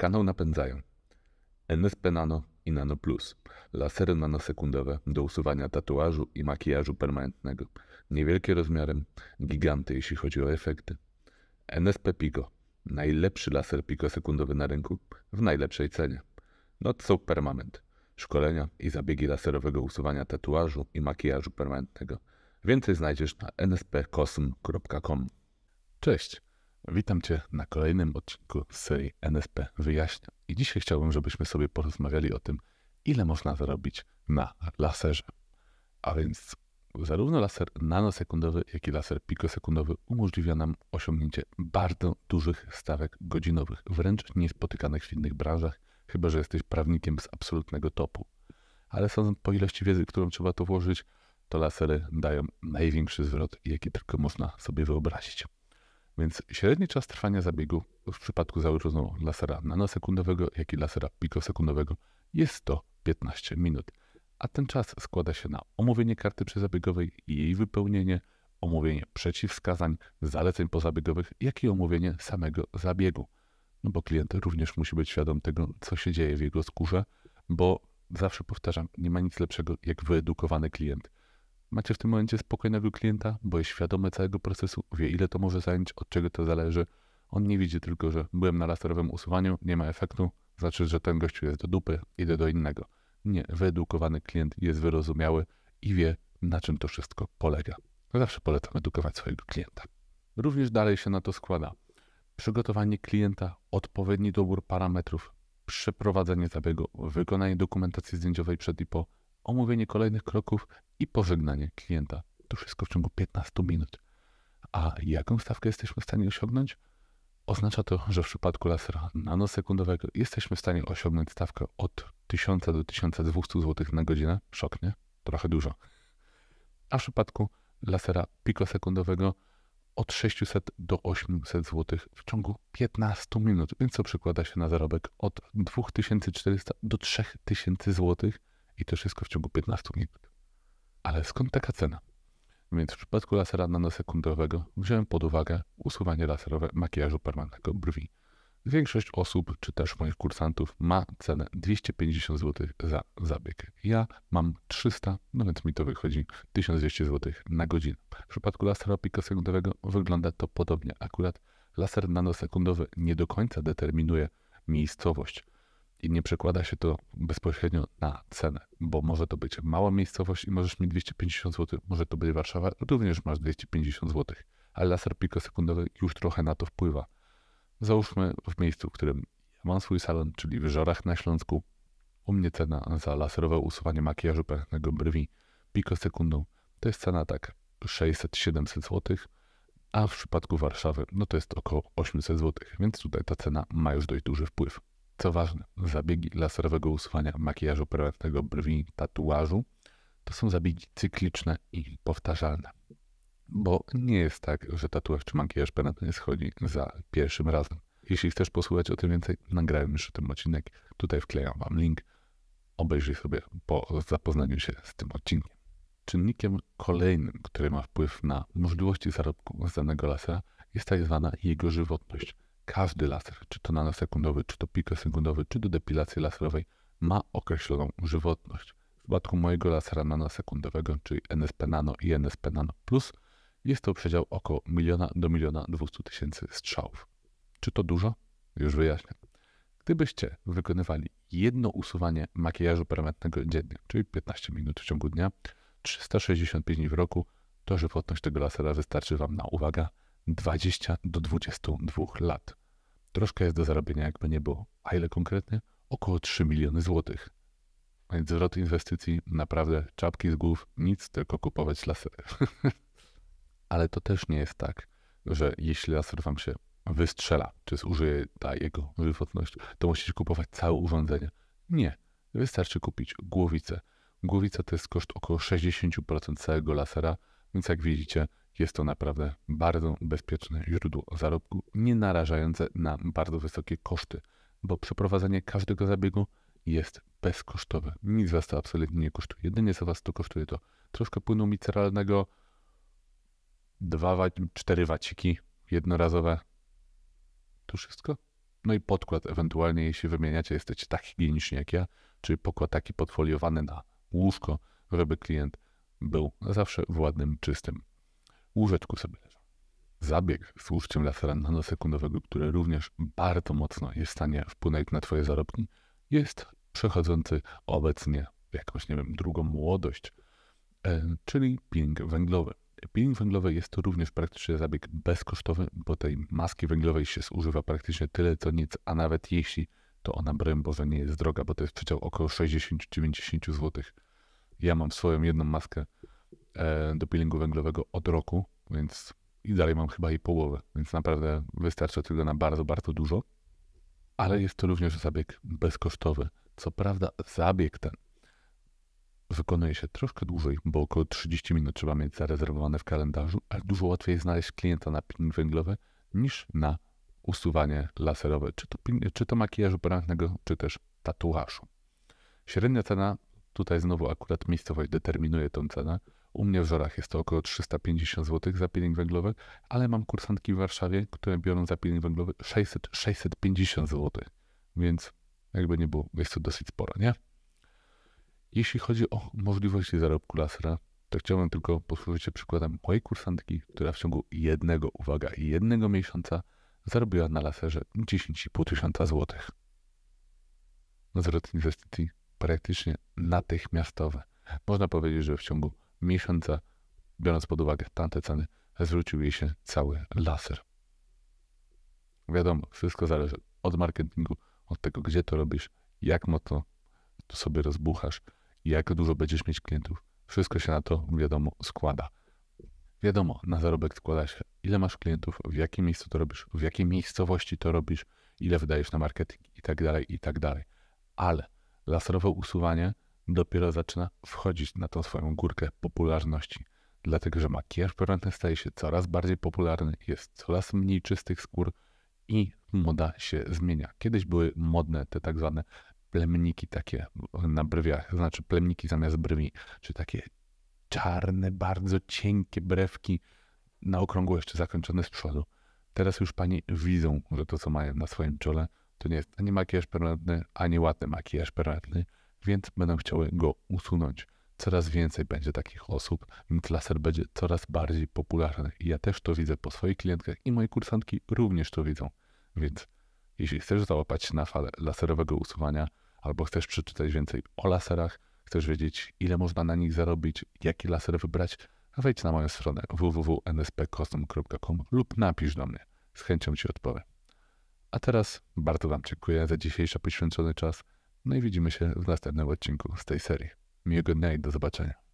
Kanał napędzają NSP Nano i Nano Plus, lasery nanosekundowe do usuwania tatuażu i makijażu permanentnego, niewielkie rozmiarem, giganty jeśli chodzi o efekty. NSP Pico, najlepszy laser pikosekundowy na rynku w najlepszej cenie. Not so permanent. Szkolenia i zabiegi laserowego usuwania tatuażu i makijażu permanentnego. Więcej znajdziesz na nspcosm.com. Cześć! Witam Cię na kolejnym odcinku z serii NSP Wyjaśnia. I dzisiaj chciałbym, żebyśmy sobie porozmawiali o tym, ile można zarobić na laserze. A więc zarówno laser nanosekundowy, jak i laser pikosekundowy umożliwia nam osiągnięcie bardzo dużych stawek godzinowych, wręcz niespotykanych w innych branżach, chyba że jesteś prawnikiem z absolutnego topu. Ale sądząc po ilości wiedzy, którą trzeba tu włożyć, to lasery dają największy zwrot, jaki tylko można sobie wyobrazić. Więc średni czas trwania zabiegu w przypadku zarówno lasera nanosekundowego, jak i lasera pikosekundowego jest to 15 minut. A ten czas składa się na omówienie karty przyzabiegowej i jej wypełnienie, omówienie przeciwwskazań, zaleceń pozabiegowych, jak i omówienie samego zabiegu. No bo klient również musi być świadom tego, co się dzieje w jego skórze, bo zawsze powtarzam, nie ma nic lepszego jak wyedukowany klient. Macie w tym momencie spokojnego klienta, bo jest świadomy całego procesu, wie ile to może zająć, od czego to zależy. On nie widzi tylko, że byłem na laserowym usuwaniu, nie ma efektu, znaczy, że ten gościu jest do dupy, idę do innego. Nie, wyedukowany klient jest wyrozumiały i wie, na czym to wszystko polega. Zawsze polecam edukować swojego klienta. Również dalej się na to składa przygotowanie klienta, odpowiedni dobór parametrów, przeprowadzenie zabiegu, wykonanie dokumentacji zdjęciowej przed i po, omówienie kolejnych kroków i pożegnanie klienta. To wszystko w ciągu 15 minut. A jaką stawkę jesteśmy w stanie osiągnąć? Oznacza to, że w przypadku lasera nanosekundowego jesteśmy w stanie osiągnąć stawkę od 1000 do 1200 zł na godzinę. Szok, nie? Trochę dużo. A w przypadku lasera pikosekundowego od 600 do 800 zł w ciągu 15 minut, więc co przekłada się na zarobek od 2400 do 3000 zł i to wszystko w ciągu 15 minut. Ale skąd taka cena? Więc w przypadku lasera nanosekundowego wziąłem pod uwagę usuwanie laserowe makijażu permanentnego brwi. Większość osób, czy też moich kursantów, ma cenę 250 zł za zabieg. Ja mam 300, no więc mi to wychodzi 1200 zł na godzinę. W przypadku lasera pikosekundowego wygląda to podobnie. Akurat laser nanosekundowy nie do końca determinuje miejscowość i nie przekłada się to bezpośrednio na cenę, bo może to być mała miejscowość i możesz mieć 250 zł, może to być Warszawa, również masz 250 zł, ale laser pikosekundowy już trochę na to wpływa. Załóżmy w miejscu, w którym ja mam swój salon, czyli w Żorach na Śląsku, u mnie cena za laserowe usuwanie makijażu pęknego brwi pikosekundą to jest cena tak 600-700 zł, a w przypadku Warszawy no to jest około 800 zł, więc tutaj ta cena ma już dość duży wpływ. Co ważne, zabiegi laserowego usuwania makijażu permanentnego brwi, tatuażu to są zabiegi cykliczne i powtarzalne. Bo nie jest tak, że tatuaż czy makijaż permanentny schodzi za pierwszym razem. Jeśli chcesz posłuchać o tym więcej, nagrałem już ten odcinek. Tutaj wklejam Wam link. Obejrzyj sobie po zapoznaniu się z tym odcinkiem. Czynnikiem kolejnym, który ma wpływ na możliwości zarobku z danego lasera, jest tak zwana jego żywotność – każdy laser, czy to nanosekundowy, czy to pikosekundowy, czy do depilacji laserowej, ma określoną żywotność. W przypadku mojego lasera nanosekundowego, czyli NSP Nano i NSP Nano Plus, jest to przedział około miliona do miliona dwustu tysięcy strzałów. Czy to dużo? Już wyjaśnię. Gdybyście wykonywali jedno usuwanie makijażu permanentnego dziennie, czyli 15 minut w ciągu dnia, 365 dni w roku, to żywotność tego lasera wystarczy Wam na, uwaga, 20 do 22 lat. Troszkę jest do zarabienia, jakby nie było. A ile konkretnie? Około 3 miliony złotych. Więc zwrot inwestycji naprawdę czapki z głów, nic, tylko kupować lasery. Ale to też nie jest tak, że jeśli laser wam się wystrzela, czy zużyje ta jego żywotność, to musicie kupować całe urządzenie. Nie. Wystarczy kupić głowicę. Głowica to jest koszt około 60% całego lasera, więc jak widzicie, jest to naprawdę bardzo bezpieczne źródło zarobku, nie narażające na bardzo wysokie koszty, bo przeprowadzenie każdego zabiegu jest bezkosztowe. Nic was to absolutnie nie kosztuje. Jedynie co was to kosztuje to troszkę płynu miceralnego, dwa, cztery waciki jednorazowe. To wszystko. No i podkład ewentualnie, jeśli wymieniacie, jesteście tak higieniczni jak ja, czyli pokład taki podfoliowany na łóżko, żeby klient był zawsze w ładnym, czystym łóżeczku sobie leżą. Zabieg z tłuszczem lasera nanosekundowego, który również bardzo mocno jest w stanie wpłynąć na Twoje zarobki, jest przechodzący obecnie jakąś, nie wiem, drugą młodość, e, czyli ping węglowy. Peeling węglowy jest to również praktycznie zabieg bezkosztowy, bo tej maski węglowej się zużywa praktycznie tyle co nic, a nawet jeśli to ona broń że nie jest droga, bo to jest przeciąg około 60-90 zł. Ja mam swoją jedną maskę E, do peelingu węglowego od roku, więc i dalej mam chyba jej połowę, więc naprawdę wystarczy tego na bardzo, bardzo dużo. Ale jest to również zabieg bezkosztowy. Co prawda, zabieg ten wykonuje się troszkę dłużej, bo około 30 minut trzeba mieć zarezerwowane w kalendarzu, ale dużo łatwiej znaleźć klienta na peeling węglowy niż na usuwanie laserowe, czy to, czy to makijażu porannego, czy też tatuażu. Średnia cena, tutaj znowu akurat miejscowość determinuje tą cenę, u mnie w Żorach jest to około 350 zł za piling węglowy, ale mam kursantki w Warszawie, które biorą za piling węglowy 600-650 zł, więc jakby nie było, jest to dosyć sporo, nie? Jeśli chodzi o możliwości zarobku lasera, to chciałbym tylko posłużyć się przykładem mojej kursantki, która w ciągu jednego, uwaga, jednego miesiąca zarobiła na laserze 10,5 tysiąca złotych. Zwrot inwestycji praktycznie natychmiastowe. Można powiedzieć, że w ciągu miesiąca, biorąc pod uwagę tamte ceny, zwrócił jej się cały laser. Wiadomo, wszystko zależy od marketingu, od tego, gdzie to robisz, jak mocno to sobie rozbuchasz, jak dużo będziesz mieć klientów. Wszystko się na to, wiadomo, składa. Wiadomo, na zarobek składa się, ile masz klientów, w jakim miejscu to robisz, w jakiej miejscowości to robisz, ile wydajesz na marketing i tak dalej, i tak dalej. Ale laserowe usuwanie dopiero zaczyna wchodzić na tą swoją górkę popularności. Dlatego, że makijaż permanentny staje się coraz bardziej popularny, jest coraz mniej czystych skór i moda się zmienia. Kiedyś były modne te tak zwane plemniki takie na brwiach, znaczy plemniki zamiast brwi, czy takie czarne, bardzo cienkie brewki na okrągło jeszcze zakończone z przodu. Teraz już pani widzą, że to co mają na swoim czole to nie jest ani makijaż permanentny, ani ładny makijaż permanentny, więc będą chciały go usunąć. Coraz więcej będzie takich osób, więc laser będzie coraz bardziej popularny. I ja też to widzę po swoich klientkach i moje kursantki również to widzą. Więc jeśli chcesz załapać się na falę laserowego usuwania, albo chcesz przeczytać więcej o laserach, chcesz wiedzieć, ile można na nich zarobić, jaki laser wybrać, wejdź na moją stronę www.nspcustom.com lub napisz do mnie. Z chęcią Ci odpowiem. A teraz bardzo Wam dziękuję za dzisiejszy poświęcony czas. No i widzimy się w następnym odcinku z tej serii. Miłego dnia i do zobaczenia.